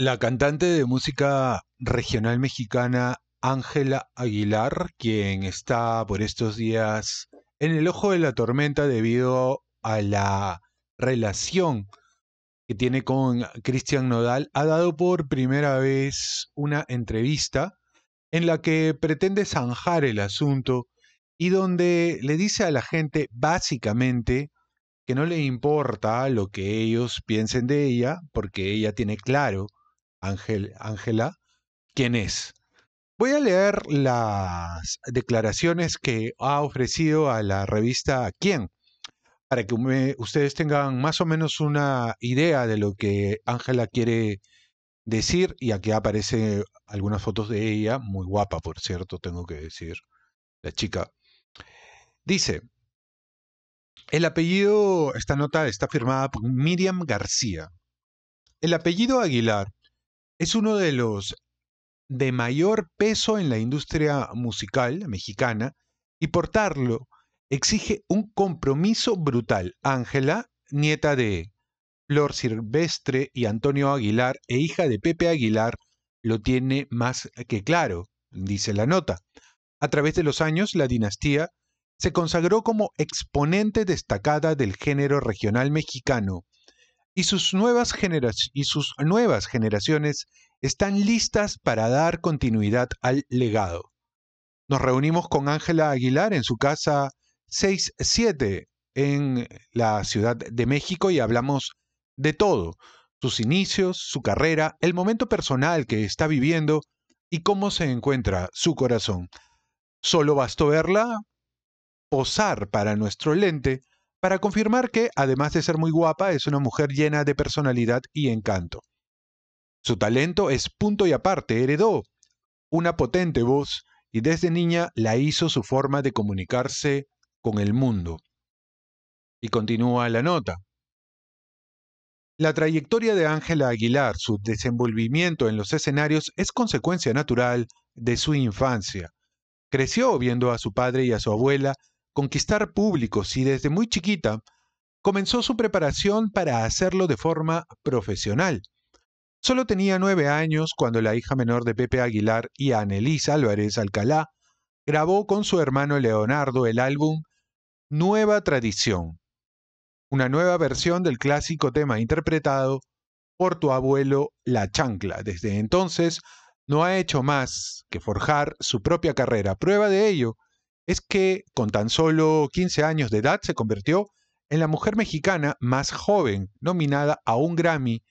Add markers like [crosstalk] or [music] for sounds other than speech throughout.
La cantante de música regional mexicana Ángela Aguilar, quien está por estos días en el ojo de la tormenta debido a la relación que tiene con Cristian Nodal, ha dado por primera vez una entrevista en la que pretende zanjar el asunto y donde le dice a la gente básicamente que no le importa lo que ellos piensen de ella, porque ella tiene claro Ángela, ¿quién es. Voy a leer las declaraciones que ha ofrecido a la revista Quién, para que ustedes tengan más o menos una idea de lo que Ángela quiere decir, y aquí aparecen algunas fotos de ella, muy guapa, por cierto, tengo que decir, la chica. Dice, el apellido, esta nota está firmada por Miriam García. El apellido Aguilar es uno de los de mayor peso en la industria musical mexicana y portarlo exige un compromiso brutal. Ángela, nieta de Flor Silvestre y Antonio Aguilar e hija de Pepe Aguilar, lo tiene más que claro, dice la nota. A través de los años, la dinastía se consagró como exponente destacada del género regional mexicano y sus nuevas, y sus nuevas generaciones están listas para dar continuidad al legado. Nos reunimos con Ángela Aguilar en su casa 67 en la Ciudad de México y hablamos de todo, sus inicios, su carrera, el momento personal que está viviendo y cómo se encuentra su corazón. Solo bastó verla posar para nuestro lente para confirmar que, además de ser muy guapa, es una mujer llena de personalidad y encanto. Su talento es punto y aparte, heredó una potente voz y desde niña la hizo su forma de comunicarse con el mundo. Y continúa la nota. La trayectoria de Ángela Aguilar, su desenvolvimiento en los escenarios, es consecuencia natural de su infancia. Creció viendo a su padre y a su abuela conquistar públicos y desde muy chiquita comenzó su preparación para hacerlo de forma profesional. Solo tenía nueve años cuando la hija menor de Pepe Aguilar y anelisa Álvarez Alcalá grabó con su hermano Leonardo el álbum Nueva Tradición, una nueva versión del clásico tema interpretado por tu abuelo La Chancla. Desde entonces no ha hecho más que forjar su propia carrera. Prueba de ello es que con tan solo 15 años de edad se convirtió en la mujer mexicana más joven nominada a un Grammy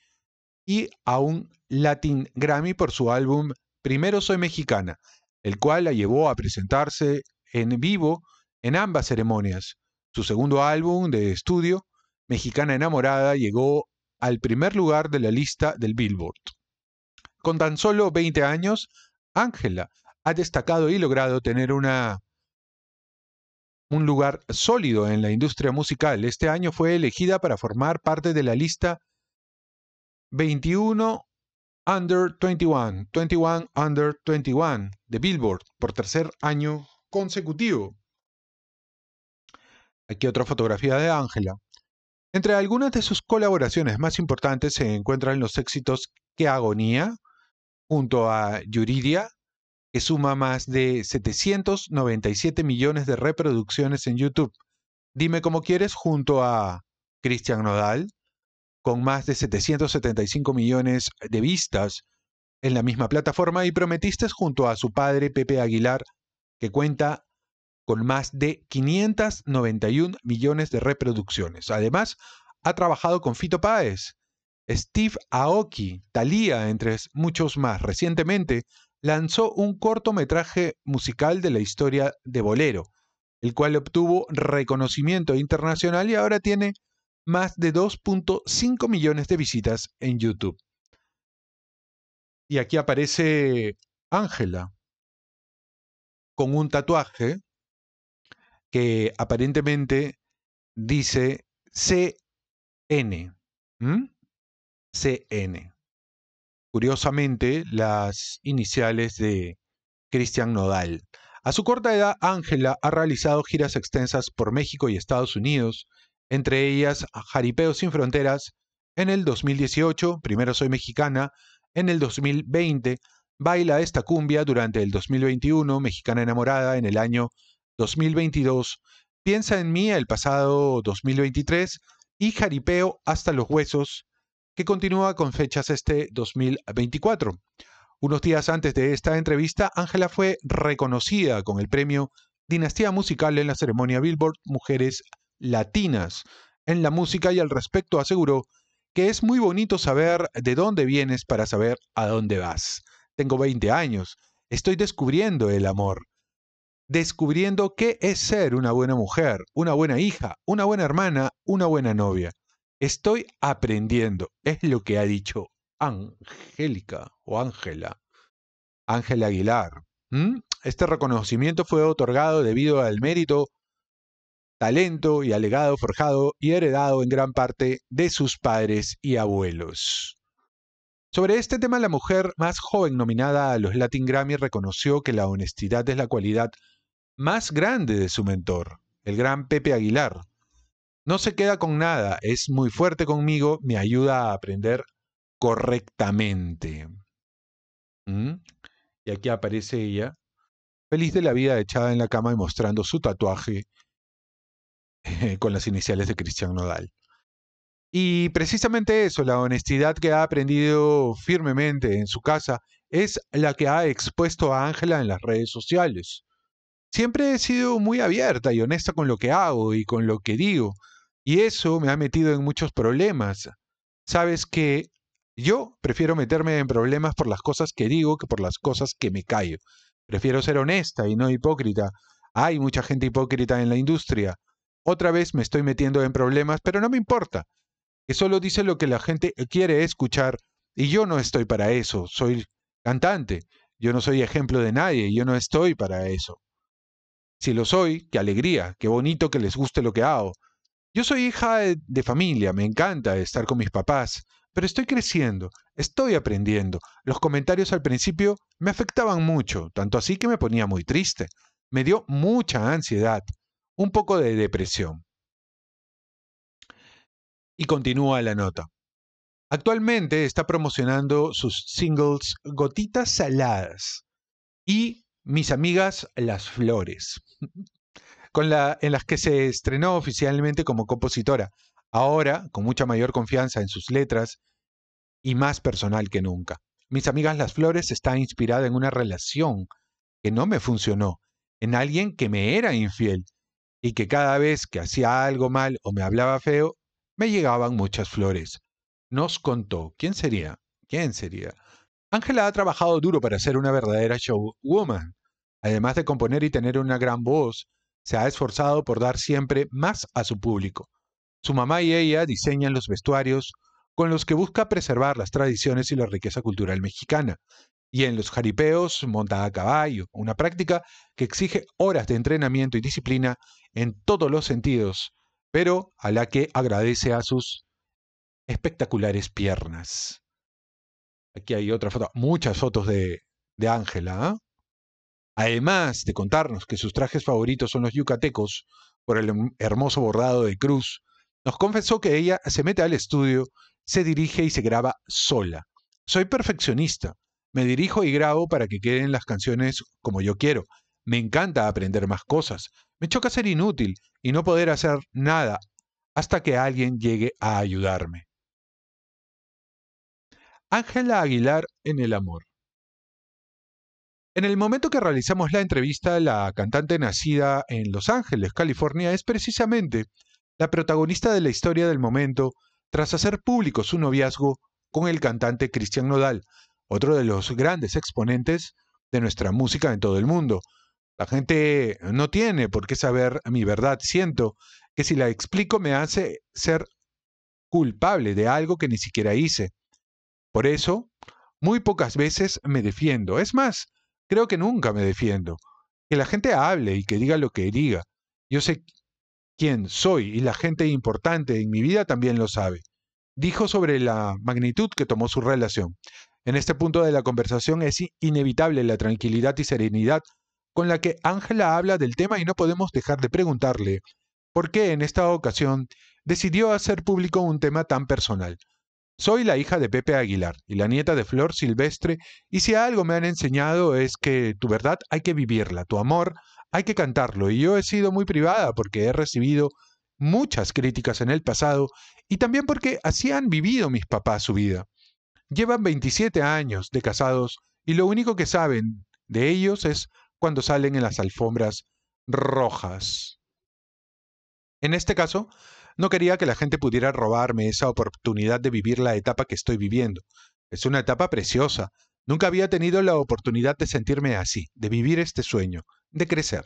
y a un Latin Grammy por su álbum Primero Soy Mexicana, el cual la llevó a presentarse en vivo en ambas ceremonias. Su segundo álbum de estudio, Mexicana Enamorada, llegó al primer lugar de la lista del Billboard. Con tan solo 20 años, Ángela ha destacado y logrado tener una un lugar sólido en la industria musical. Este año fue elegida para formar parte de la lista 21 Under 21, 21 Under 21 de Billboard por tercer año consecutivo. Aquí otra fotografía de Ángela. Entre algunas de sus colaboraciones más importantes se encuentran los éxitos Que agonía, junto a Yuridia, que suma más de 797 millones de reproducciones en YouTube. Dime cómo quieres junto a Cristian Nodal, con más de 775 millones de vistas en la misma plataforma y Prometiste junto a su padre Pepe Aguilar, que cuenta con más de 591 millones de reproducciones. Además, ha trabajado con Fito Páez, Steve Aoki, Thalía, entre muchos más. Recientemente lanzó un cortometraje musical de la historia de Bolero, el cual obtuvo reconocimiento internacional y ahora tiene más de 2.5 millones de visitas en YouTube. Y aquí aparece Ángela con un tatuaje que aparentemente dice CN. CN curiosamente, las iniciales de Cristian Nodal. A su corta edad, Ángela ha realizado giras extensas por México y Estados Unidos, entre ellas Jaripeo sin Fronteras en el 2018, Primero Soy Mexicana, en el 2020, Baila esta cumbia durante el 2021, Mexicana Enamorada en el año 2022, Piensa en mí el pasado 2023 y Jaripeo hasta los huesos que continúa con fechas este 2024. Unos días antes de esta entrevista, Ángela fue reconocida con el premio Dinastía Musical en la ceremonia Billboard Mujeres Latinas. En la música y al respecto aseguró que es muy bonito saber de dónde vienes para saber a dónde vas. Tengo 20 años, estoy descubriendo el amor, descubriendo qué es ser una buena mujer, una buena hija, una buena hermana, una buena novia. Estoy aprendiendo, es lo que ha dicho Angélica o Ángela, Ángela Aguilar. Este reconocimiento fue otorgado debido al mérito, talento y alegado forjado y heredado en gran parte de sus padres y abuelos. Sobre este tema, la mujer más joven nominada a los Latin Grammy reconoció que la honestidad es la cualidad más grande de su mentor, el gran Pepe Aguilar, no se queda con nada, es muy fuerte conmigo, me ayuda a aprender correctamente. ¿Mm? Y aquí aparece ella, feliz de la vida echada en la cama y mostrando su tatuaje eh, con las iniciales de Cristian Nodal. Y precisamente eso, la honestidad que ha aprendido firmemente en su casa, es la que ha expuesto a Ángela en las redes sociales. Siempre he sido muy abierta y honesta con lo que hago y con lo que digo, y eso me ha metido en muchos problemas. Sabes que yo prefiero meterme en problemas por las cosas que digo que por las cosas que me callo. Prefiero ser honesta y no hipócrita. Hay mucha gente hipócrita en la industria. Otra vez me estoy metiendo en problemas, pero no me importa. Que solo dice lo que la gente quiere escuchar y yo no estoy para eso. Soy cantante. Yo no soy ejemplo de nadie. Yo no estoy para eso. Si lo soy, qué alegría, qué bonito que les guste lo que hago. Yo soy hija de, familia, me encanta estar con mis papás, pero estoy creciendo, estoy aprendiendo. Los comentarios al principio me afectaban mucho, tanto así que me ponía muy triste. Me dio mucha ansiedad, un poco de depresión. Y continúa la nota. Actualmente está promocionando sus singles Gotitas Saladas y Mis Amigas Las Flores en las que se estrenó oficialmente como compositora, ahora con mucha mayor confianza en sus letras y más personal que nunca. Mis amigas Las Flores está inspirada en una relación que no me funcionó, en alguien que me era infiel y que cada vez que hacía algo mal o me hablaba feo, me llegaban muchas flores. Nos contó, ¿quién sería? ¿Quién sería? Ángela ha trabajado duro para ser una verdadera showwoman. Además de componer y tener una gran voz, se ha esforzado por dar siempre más a su público. Su mamá y ella diseñan los vestuarios con los que busca preservar las tradiciones y la riqueza cultural mexicana. Y en los jaripeos monta a caballo, una práctica que exige horas de entrenamiento y disciplina en todos los sentidos, pero a la que agradece a sus espectaculares piernas. Aquí hay otra foto, muchas fotos de, de Ángela. ¿ah? Además de contarnos que sus trajes favoritos son los yucatecos, por el hermoso bordado de cruz, nos confesó que ella se mete al estudio, se dirige y se graba sola. Soy perfeccionista, me dirijo y grabo para que queden las canciones como yo quiero. Me encanta aprender más cosas. Me choca ser inútil y no poder hacer nada hasta que alguien llegue a ayudarme. Ángela Aguilar en el amor. En el momento que realizamos la entrevista, la cantante nacida en Los Ángeles, California, es precisamente la protagonista de la historia del momento tras hacer público su noviazgo con el cantante Cristian Nodal, otro de los grandes exponentes de nuestra música en todo el mundo. La gente no tiene por qué saber mi verdad. Siento que si la explico me hace ser culpable de algo que ni siquiera hice. Por eso, muy pocas veces me defiendo. Es más, creo que nunca me defiendo. Que la gente hable y que diga lo que diga. Yo sé quién soy y la gente importante en mi vida también lo sabe. Dijo sobre la magnitud que tomó su relación. En este punto de la conversación es inevitable la tranquilidad y serenidad con la que Ángela habla del tema y no podemos dejar de preguntarle por qué en esta ocasión decidió hacer público un tema tan personal. Soy la hija de Pepe Aguilar y la nieta de Flor Silvestre, y si algo me han enseñado es que tu verdad hay que vivirla, tu amor hay que cantarlo, y yo he sido muy privada porque he recibido muchas críticas en el pasado y también porque así han vivido mis papás su vida. Llevan 27 años de casados y lo único que saben de ellos es cuando salen en las alfombras rojas. En este caso, no quería que la gente pudiera robarme esa oportunidad de vivir la etapa que estoy viviendo. Es una etapa preciosa. Nunca había tenido la oportunidad de sentirme así, de vivir este sueño, de crecer.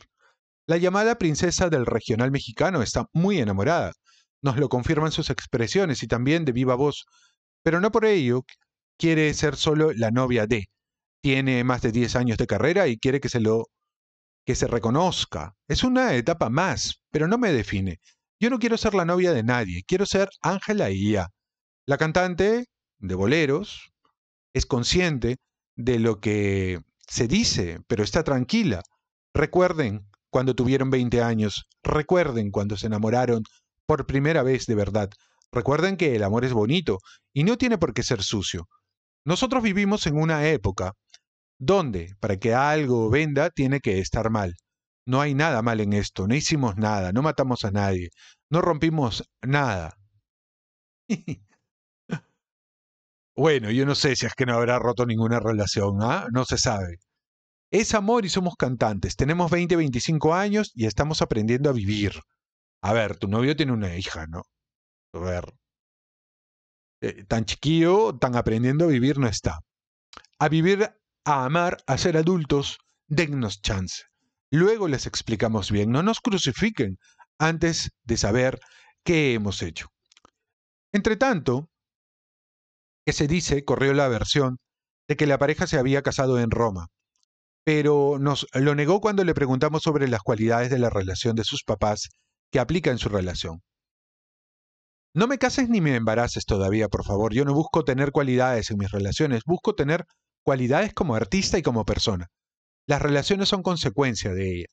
La llamada princesa del regional mexicano está muy enamorada. Nos lo confirman sus expresiones y también de viva voz. Pero no por ello quiere ser solo la novia de. Tiene más de 10 años de carrera y quiere que se lo que se reconozca. Es una etapa más, pero no me define. Yo no quiero ser la novia de nadie, quiero ser Ángela Ia. La cantante de boleros es consciente de lo que se dice, pero está tranquila. Recuerden cuando tuvieron 20 años, recuerden cuando se enamoraron por primera vez de verdad. Recuerden que el amor es bonito y no tiene por qué ser sucio. Nosotros vivimos en una época donde para que algo venda tiene que estar mal. No hay nada mal en esto, no hicimos nada, no matamos a nadie, no rompimos nada. [laughs] bueno, yo no sé si es que no habrá roto ninguna relación, ¿ah? no se sabe. Es amor y somos cantantes, tenemos 20, 25 años y estamos aprendiendo a vivir. A ver, tu novio tiene una hija, ¿no? A ver. Eh, tan chiquillo, tan aprendiendo a vivir no está. A vivir, a amar, a ser adultos, dennos chance. Luego les explicamos bien, no nos crucifiquen antes de saber qué hemos hecho. Entre tanto, que se dice, corrió la versión, de que la pareja se había casado en Roma, pero nos lo negó cuando le preguntamos sobre las cualidades de la relación de sus papás que aplica en su relación. No me cases ni me embaraces todavía, por favor. Yo no busco tener cualidades en mis relaciones, busco tener cualidades como artista y como persona. Las relaciones son consecuencia de ella.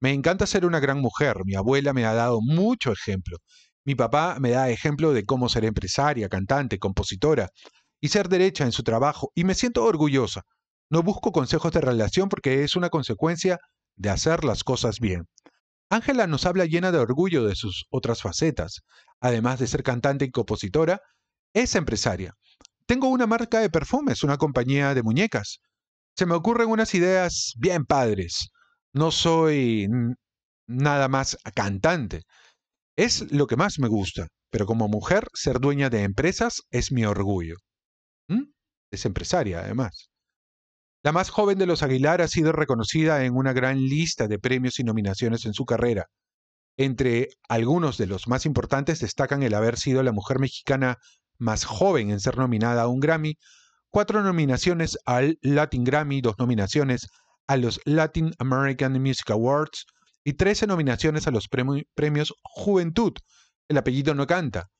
Me encanta ser una gran mujer, mi abuela me ha dado mucho ejemplo. Mi papá me da ejemplo de cómo ser empresaria, cantante, compositora y ser derecha en su trabajo y me siento orgullosa. No busco consejos de relación porque es una consecuencia de hacer las cosas bien. Ángela nos habla llena de orgullo de sus otras facetas. Además de ser cantante y compositora, es empresaria. Tengo una marca de perfumes, una compañía de muñecas se me ocurren unas ideas bien padres. No soy nada más cantante. Es lo que más me gusta, pero como mujer, ser dueña de empresas es mi orgullo. ¿Mm? Es empresaria, además. La más joven de los Aguilar ha sido reconocida en una gran lista de premios y nominaciones en su carrera. Entre algunos de los más importantes destacan el haber sido la mujer mexicana más joven en ser nominada a un Grammy cuatro nominaciones al Latin Grammy, dos nominaciones a los Latin American Music Awards y 13 nominaciones a los premios Juventud. El apellido no canta,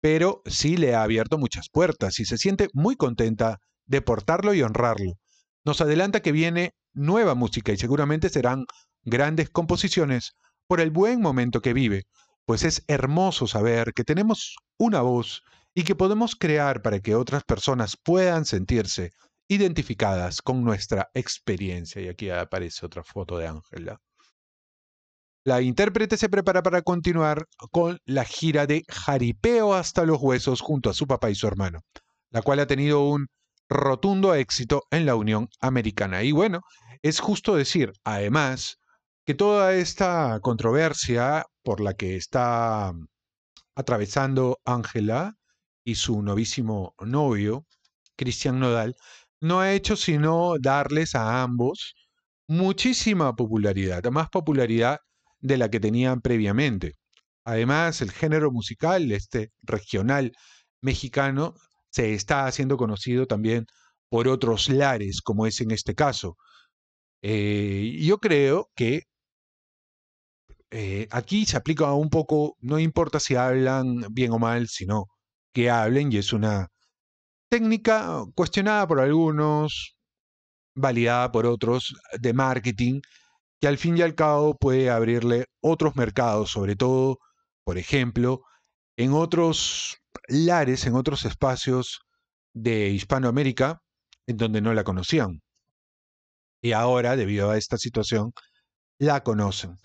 pero sí le ha abierto muchas puertas y se siente muy contenta de portarlo y honrarlo. Nos adelanta que viene nueva música y seguramente serán grandes composiciones por el buen momento que vive, pues es hermoso saber que tenemos una voz y que podemos crear para que otras personas puedan sentirse identificadas con nuestra experiencia. Y aquí aparece otra foto de Ángela. La intérprete se prepara para continuar con la gira de Jaripeo hasta los huesos junto a su papá y su hermano, la cual ha tenido un rotundo éxito en la Unión Americana. Y bueno, es justo decir, además, que toda esta controversia por la que está atravesando Ángela y su novísimo novio, Cristian Nodal, no ha hecho sino darles a ambos muchísima popularidad, más popularidad de la que tenían previamente. Además, el género musical, este regional mexicano, se está haciendo conocido también por otros lares, como es en este caso. Eh, yo creo que eh, aquí se aplica un poco, no importa si hablan bien o mal, sino que hablen y es una técnica cuestionada por algunos, validada por otros de marketing, que al fin y al cabo puede abrirle otros mercados, sobre todo, por ejemplo, en otros lares, en otros espacios de Hispanoamérica, en donde no la conocían. Y ahora, debido a esta situación, la conocen.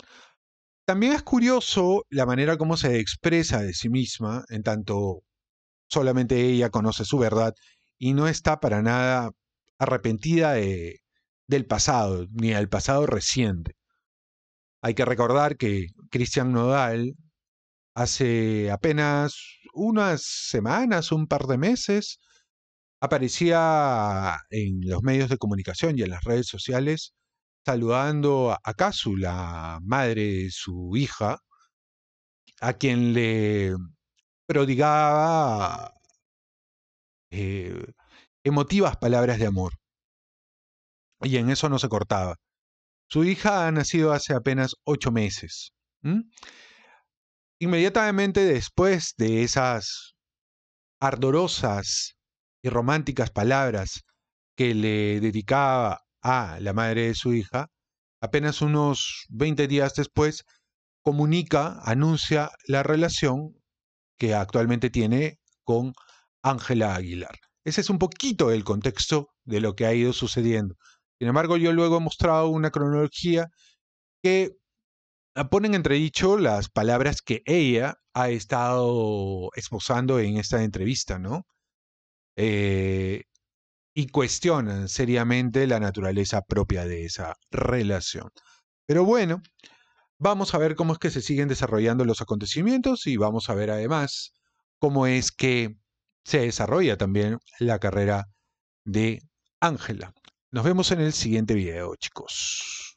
También es curioso la manera como se expresa de sí misma, en tanto solamente ella conoce su verdad y no está para nada arrepentida del pasado, ni del pasado reciente. Hay que recordar que Cristian Nodal hace apenas unas semanas, un par de meses, aparecía en los medios de comunicación y en las redes sociales saludando a Casu, la madre de su hija, a quien le prodigaba eh, emotivas palabras de amor. Y en eso no se cortaba. Su hija ha nacido hace apenas ocho meses. Inmediatamente después de esas ardorosas y románticas palabras que le dedicaba a la madre de su hija, apenas unos 20 días después, comunica, anuncia la relación que actualmente tiene con Ángela Aguilar. Ese es un poquito el contexto de lo que ha ido sucediendo. Sin embargo, yo luego he mostrado una cronología que ponen en entredicho las palabras que ella ha estado esbozando en esta entrevista, ¿no? Eh, y cuestionan seriamente la naturaleza propia de esa relación. Pero bueno, Vamos a ver cómo es que se siguen desarrollando los acontecimientos y vamos a ver además cómo es que se desarrolla también la carrera de Ángela. Nos vemos en el siguiente video, chicos.